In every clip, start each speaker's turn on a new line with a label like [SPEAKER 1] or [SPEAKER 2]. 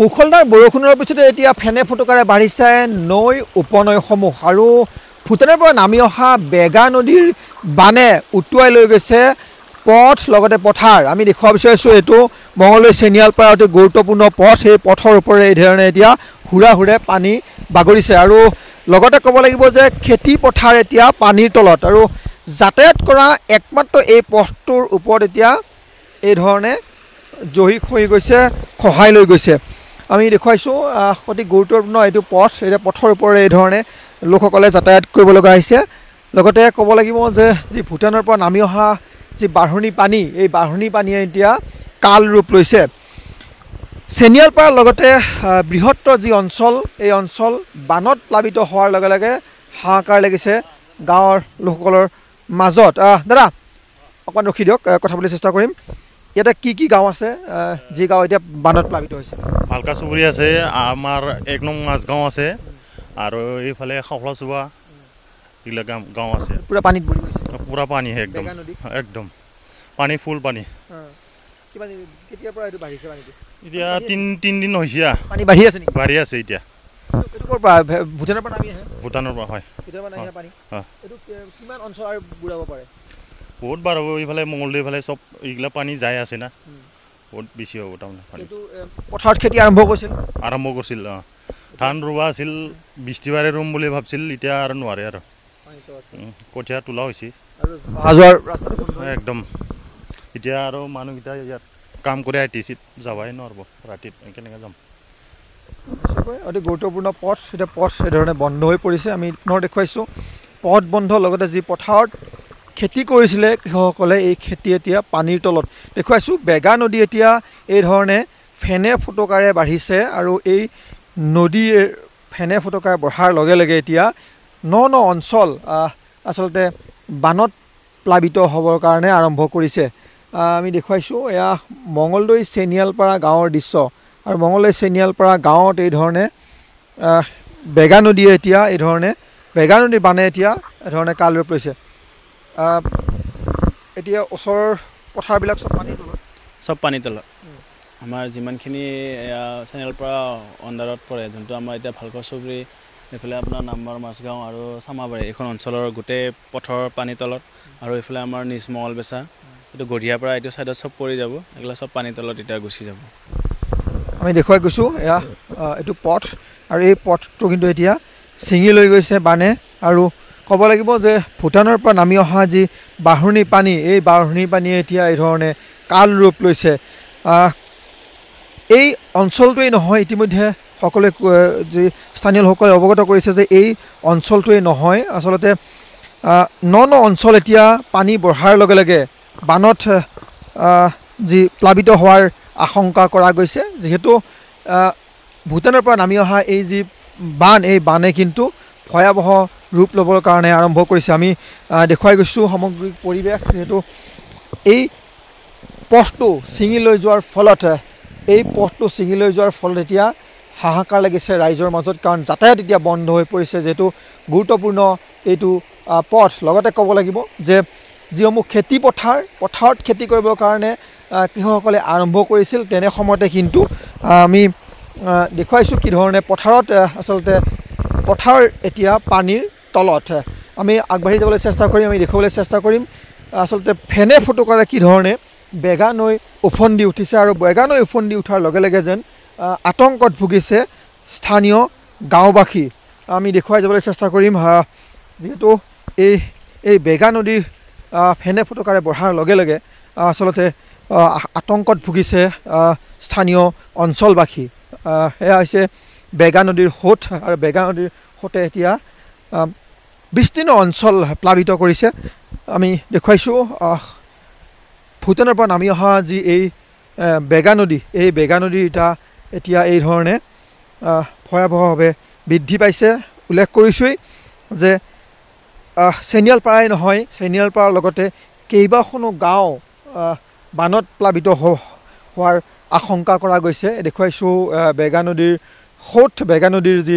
[SPEAKER 1] মুখলদাৰ বৰষুণৰ পিছতে এতিয়া ফেনে ফুটুকাৰে বাঢ়িছে নৈ উপনৈসমূহ আৰু ভূটানৰ পৰা নামি অহা বেগা নদীৰ বানে উটুৱাই লৈ গৈছে পথ লগতে পথাৰ আমি দেখুৱাব বিচাৰিছোঁ এইটো মঙলৈ চেনিয়ালপাৰাৰ অতি গুৰুত্বপূৰ্ণ পথ সেই পথৰ ওপৰে এই ধৰণে এতিয়া হুৰা হুৰে পানী বাগৰিছে আৰু লগতে ক'ব লাগিব যে খেতি পথাৰ এতিয়া পানীৰ তলত আৰু যাতায়াত কৰা একমাত্ৰ এই পথটোৰ ওপৰত এতিয়া এই ধৰণে জহি খহি গৈছে খহাই লৈ গৈছে আমি দেখুৱাইছোঁ অতি গুৰুত্বপূৰ্ণ এইটো পথ এতিয়া পথৰ ওপৰত এই ধৰণে লোকসকলে যাতায়াত কৰিব লগা হৈছে লগতে ক'ব লাগিব যে যি ভূটানৰ পৰা নামি অহা যি বাঢ়নী পানী এই বাঢ়নী পানীয়ে এতিয়া কাল ৰূপ লৈছে চেনিয়ালপাৰ লগতে বৃহত্তৰ যি অঞ্চল এই অঞ্চল বানত প্লাৱিত হোৱাৰ লগে লগে হাহাকাৰ লাগিছে গাঁৱৰ লোকসকলৰ মাজত দাদা অকণমান ৰখি দিয়ক কথা পাতিবলৈ চেষ্টা কৰিম ইয়াতে কি কি গাঁও আছে যি গাঁও এতিয়া বানত প্লাবিত হৈছে
[SPEAKER 2] ভালকা চুবুৰী আছে আমাৰ এক নং মাজগাঁও আছে আৰু এইফালে সফলা চুবা এইবিলাক গাঁও আছে পুৰা পানীত পুৰা পানী একদম একদম পানী ফুল পানী তিনিদিন হৈছে বহুত বাৰ হ'ব এইফালে মঙলদৈ ফালে চব এইগিলা পানী যায় আছে না বহুত বেছি হ'ব তাৰমানে পথাৰত খেতি আৰম্ভ কৰিছিল আৰম্ভ কৰিছিল অঁ ধান ৰোৱা আছিল বৃষ্টিবাৰে ৰুম বুলি ভাবছিল এতিয়া আৰু নোৱাৰে আৰু কঠীয়া তোলা হৈছে একদম এতিয়া আৰু মানুহকেইটা ইয়াত কাম কৰি আই টি চিত যাবাই নোৱাৰিব ৰাতি কেনেকৈ যাম
[SPEAKER 1] অতি গুৰুত্বপূৰ্ণ পথ এতিয়া পথ এধৰণে বন্ধ হৈ পৰিছে আমি পুনৰ দেখুৱাইছোঁ পথ বন্ধ লগতে যি পথাৰত খেতি কৰিছিলে কৃষকসকলে এই খেতি এতিয়া পানীৰ তলত দেখুৱাইছোঁ বেগা নদী এতিয়া এইধৰণে ফেনে ফুটকাৰে বাঢ়িছে আৰু এই নদীৰ ফেনে ফুটকাৰে বঢ়াৰ লগে লগে এতিয়া ন ন অঞ্চল আচলতে বানত প্লাৱিত হ'বৰ কাৰণে আৰম্ভ কৰিছে আমি দেখুৱাইছোঁ এয়া মঙলদৈ চেনিয়ালপাৰা গাঁৱৰ দৃশ্য আৰু মঙলদৈ চেনিয়ালপাৰা গাঁৱত এই ধৰণে বেগা নদীয়ে এতিয়া এইধৰণে বেগা নদীৰ বানে এতিয়া এই ধৰণে কালৈ পৰিছে এতিয়া ওচৰৰ পথাৰবিলাক চব পানীৰ তলত
[SPEAKER 2] চব পানী তলত আমাৰ যিমানখিনি চেনেল পৰা অণ্ডাৰত পৰে যোনটো আমাৰ এতিয়া ভালকৈ চুবুৰী এইফালে আপোনাৰ নাম্বাৰ মাছগাঁও আৰু চামাবাৰী এইখন অঞ্চলৰ গোটেই পথৰ পানী তলত আৰু এইফালে আমাৰ নিজ মঙল বেচা এইটো গঢ়িয়াৰ পৰা এইটো ছাইডত চব পৰি যাব এইবিলাক চব পানী তলত এতিয়া গুচি যাব
[SPEAKER 1] আমি দেখুৱাই গৈছোঁ এয়া এইটো পথ আৰু এই পথটো কিন্তু এতিয়া ছিঙি লৈ গৈছে বানে আৰু ক'ব লাগিব যে ভূটানৰ পৰা নামি অহা যি বাঢ়নী পানী এই বাঢ়নী পানীয়ে এতিয়া এইধৰণে কাল ৰূপ লৈছে এই অঞ্চলটোৱেই নহয় ইতিমধ্যে সকলোৱে যি স্থানীয় লোকসকলে অৱগত কৰিছে যে এই অঞ্চলটোৱেই নহয় আচলতে ন ন অঞ্চল এতিয়া পানী বঢ়াৰ লগে লগে বানত যি প্লাৱিত হোৱাৰ আশংকা কৰা গৈছে যিহেতু ভূটানৰ পৰা নামি অহা এই যি বান এই বানে কিন্তু ভয়াৱহ ৰূপ ল'বৰ কাৰণে আৰম্ভ কৰিছে আমি দেখুৱাই গৈছোঁ সামগ্ৰিক পৰিৱেশ যিহেতু এই পথটো ছিঙি লৈ যোৱাৰ ফলত এই পথটো ছিঙি লৈ যোৱাৰ ফলত এতিয়া হাহাকাৰ লাগিছে ৰাইজৰ মাজত কাৰণ যাতায়াত এতিয়া বন্ধ হৈ পৰিছে যিহেতু গুৰুত্বপূৰ্ণ এইটো পথ লগতে ক'ব লাগিব যে যিসমূহ খেতিপথাৰ পথাৰত খেতি কৰিবৰ কাৰণে কৃষকসকলে আৰম্ভ কৰিছিল তেনে সময়তে কিন্তু আমি দেখুৱাইছোঁ কি ধৰণে পথাৰত আচলতে পথাৰ এতিয়া পানীৰ তলত আমি আগবাঢ়ি যাবলৈ চেষ্টা কৰিম আমি দেখুৱাবলৈ চেষ্টা কৰিম আচলতে ফেনে ফটো কৰে কি ধৰণে বেগা নৈ ওফন্দি উঠিছে আৰু বেগা নৈ ওফন্দি উঠাৰ লগে লগে যেন আতংকত ভুগিছে স্থানীয় গাঁওবাসী আমি দেখুৱাই যাবলৈ চেষ্টা কৰিম যিহেতু এই এই বেগা নদী ফেনে ফটোকাৰে বঢ়াৰ লগে লগে আচলতে আতংকত ভুগিছে স্থানীয় অঞ্চলবাসী সেয়া হৈছে বেগা নদীৰ সোঁত আৰু বেগা নদীৰ সোঁতে এতিয়া বিস্তীৰ্ণ অঞ্চল প্লাৱিত কৰিছে আমি দেখুৱাইছোঁ ভূটানৰ পৰা নামি অহা যি এই বেগা নদী এই বেগা নদী এটা এতিয়া এই ধৰণে ভয়াৱহভাৱে বৃদ্ধি পাইছে উল্লেখ কৰিছোঁৱেই যে চেনিয়ালপাৰাই নহয় চেনিয়ালপাৰাৰ লগতে কেইবাখনো গাঁও বানত প্লাৱিত হোৱাৰ আশংকা কৰা গৈছে দেখুৱাইছোঁ বেগা নদীৰ সৌথ বেগা নদীৰ যি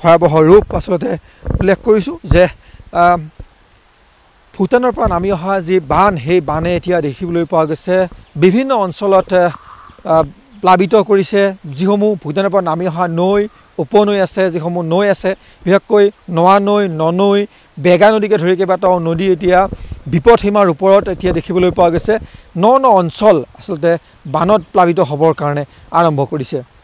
[SPEAKER 1] ভয়াৱহ ৰূপ আচলতে উল্লেখ কৰিছোঁ যে ভূটানৰ পৰা নামি অহা যি বান সেই বানে এতিয়া দেখিবলৈ পোৱা গৈছে বিভিন্ন অঞ্চলত প্লাৱিত কৰিছে যিসমূহ ভূটানৰ পৰা নামি অহা নৈ উপনৈ আছে যিসমূহ নৈ আছে বিশেষকৈ নোৱা নৈ ননৈ বেগা নদীকে ধৰি কেইবাটাও নদী এতিয়া বিপদসীমাৰ ওপৰত এতিয়া দেখিবলৈ পোৱা গৈছে ন ন অঞ্চল আচলতে বানত প্লাৱিত হ'বৰ কাৰণে আৰম্ভ কৰিছে